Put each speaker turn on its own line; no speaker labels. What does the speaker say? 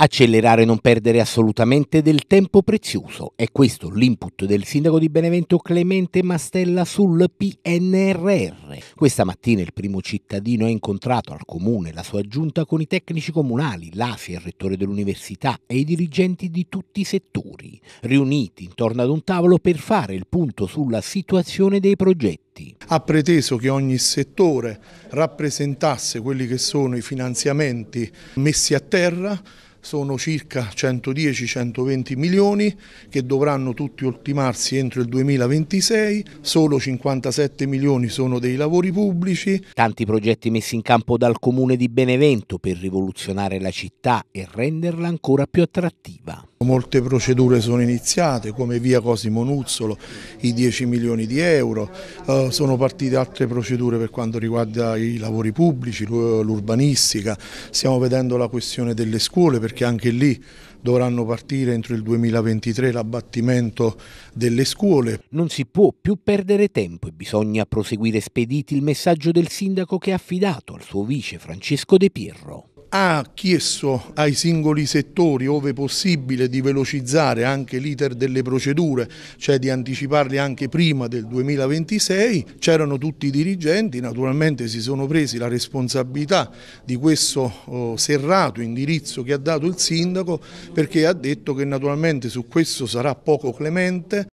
Accelerare e non perdere assolutamente del tempo prezioso. È questo l'input del sindaco di Benevento Clemente Mastella sul PNRR. Questa mattina il primo cittadino ha incontrato al comune la sua giunta con i tecnici comunali, l'AFI, il rettore dell'università e i dirigenti di tutti i settori, riuniti intorno ad un tavolo per
fare il punto sulla situazione dei progetti. Ha preteso che ogni settore rappresentasse quelli che sono i finanziamenti messi a terra sono circa 110-120 milioni che dovranno tutti ultimarsi entro il 2026, solo 57 milioni sono dei lavori pubblici.
Tanti progetti messi in campo dal comune di Benevento per rivoluzionare la città e renderla
ancora più attrattiva. Molte procedure sono iniziate come via Cosimo Nuzzolo, i 10 milioni di euro, eh, sono partite altre procedure per quanto riguarda i lavori pubblici, l'urbanistica, stiamo vedendo la questione delle scuole perché anche lì dovranno partire entro il 2023 l'abbattimento delle scuole. Non si può più perdere tempo e bisogna proseguire spediti il messaggio del sindaco che ha affidato al suo vice Francesco De Pirro ha chiesto ai singoli settori, ove possibile, di velocizzare anche l'iter delle procedure, cioè di anticiparli anche prima del 2026. C'erano tutti i dirigenti, naturalmente si sono presi la responsabilità di questo oh, serrato indirizzo che ha dato il sindaco perché ha detto che naturalmente su questo sarà poco clemente.